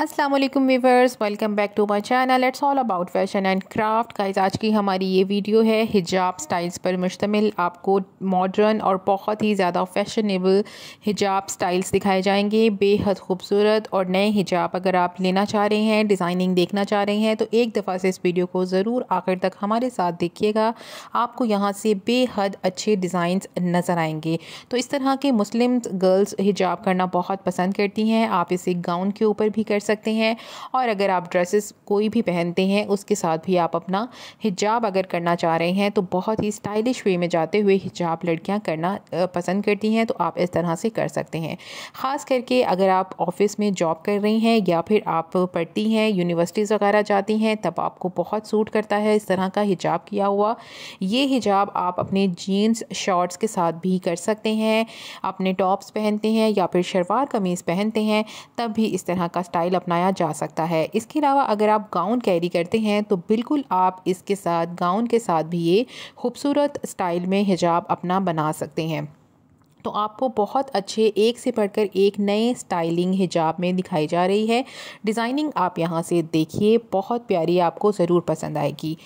Aslam viewers welcome back to my channel it's all about fashion and craft का आज की हमारी ये वीडियो है हिजाब स्टाइल्स पर मुश्तमिल आपको मॉडर्न और बहुत ही ज़्यादा फैशनेबल हिजाब स्टाइल्स दिखाए जाएंगे बेहद खूबसूरत और नए हिजाब अगर आप लेना चाह रहे हैं डिज़ाइनिंग देखना चाह रहे हैं तो एक दफ़ा से इस वीडियो को ज़रूर आखिर तक हमारे साथ देखिएगा आपको यहाँ से बेहद अच्छे डिज़ाइन नज़र आएंगे तो इस तरह के मुस्लिम गर्ल्स हिजाब करना बहुत पसंद करती हैं आप इसे गाउन के ऊपर भी कर सकते हैं और अगर आप ड्रेसेस कोई भी पहनते हैं उसके साथ भी आप अपना हिजाब अगर करना चाह रहे हैं तो बहुत ही स्टाइलिश वे में जाते हुए हिजाब लड़कियाँ करना पसंद करती हैं तो आप इस तरह से कर सकते हैं ख़ास करके अगर आप ऑफ़िस में जॉब कर रही हैं या फिर आप पढ़ती हैं यूनिवर्सिटीज़ वगैरह जाती हैं तब आपको बहुत सूट करता है इस तरह का हिजाब किया हुआ ये हिजाब आप अपने जीन्स शॉर्ट्स के साथ भी कर सकते हैं अपने टॉप्स पहनते हैं या फिर शलवार कमीज़ पहनते हैं तब भी इस तरह का स्टाइल स्टाइल अपनाया जा सकता है इसके अलावा अगर आप गाउन कैरी करते हैं तो बिल्कुल आप इसके साथ गाउन के साथ भी ये खूबसूरत स्टाइल में हिजाब अपना बना सकते हैं तो आपको बहुत अच्छे एक से बढ़कर एक नए स्टाइलिंग हिजाब में दिखाई जा रही है डिज़ाइनिंग आप यहाँ से देखिए बहुत प्यारी आपको ज़रूर पसंद आएगी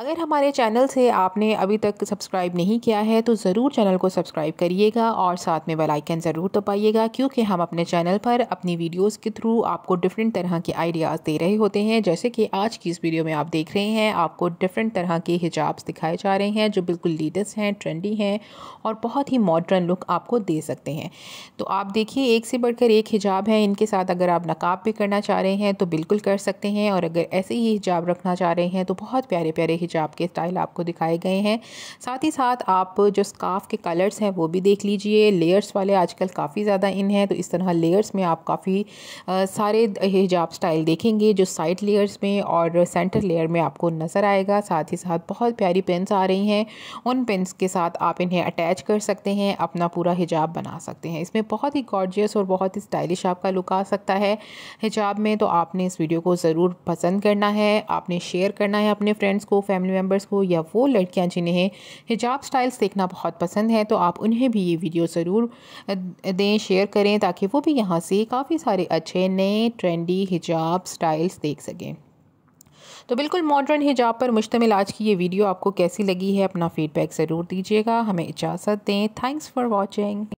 अगर हमारे चैनल से आपने अभी तक सब्सक्राइब नहीं किया है तो ज़रूर चैनल को सब्सक्राइब करिएगा और साथ में बेल आइकन ज़रूर दबाइएगा क्योंकि हम अपने चैनल पर अपनी वीडियोस के थ्रू आपको डिफरेंट तरह के आइडियाज़ दे रहे होते हैं जैसे कि आज की इस वीडियो में आप देख रहे हैं आपको डिफरेंट तरह के हिजाब्स दिखाए जा रहे हैं जो बिल्कुल लेटेस्ट हैं ट्रेंडी हैं और बहुत ही मॉडर्न लुक आपको दे सकते हैं तो आप देखिए एक से बढ़कर एक हिजाब है इनके साथ अगर आप नकाब भी करना चाह रहे हैं तो बिल्कुल कर सकते हैं और अगर ऐसे ही हिजाब रखना चाह रहे हैं तो बहुत प्यारे प्यारे हिजाब के स्टाइल आपको दिखाए गए हैं साथ ही साथ आप जो स्काफ के कलर्स हैं वो भी देख लीजिए लेयर्स वाले आजकल काफ़ी ज़्यादा इन हैं तो इस तरह लेयर्स में आप काफ़ी सारे हिजाब स्टाइल देखेंगे जो साइड लेयर्स में और सेंटर लेयर में आपको नज़र आएगा साथ ही साथ बहुत प्यारी पेंस आ रही हैं उन पेंस के साथ आप इन्हें अटैच कर सकते हैं अपना पूरा हिजाब बना सकते हैं इसमें बहुत ही गॉर्जियस और बहुत ही स्टाइलिश आपका लुक आ सकता है हिजाब में तो आपने इस वीडियो को ज़रूर पसंद करना है आपने शेयर करना है अपने फ्रेंड्स को फैमिली फैमिली मेम्बर्स को या वो लड़कियाँ जिन्हें हिजाब स्टाइल्स देखना बहुत पसंद है तो आप उन्हें भी ये वीडियो ज़रूर दें शेयर करें ताकि वो भी यहाँ से काफ़ी सारे अच्छे नए ट्रेंडी हिजाब स्टाइल्स देख सकें तो बिल्कुल मॉडर्न हिजाब पर मुश्तमिल आज की ये वीडियो आपको कैसी लगी है अपना फ़ीडबैक ज़रूर दीजिएगा हमें इजाज़त दें थैंक्स फ़ॉर वॉचिंग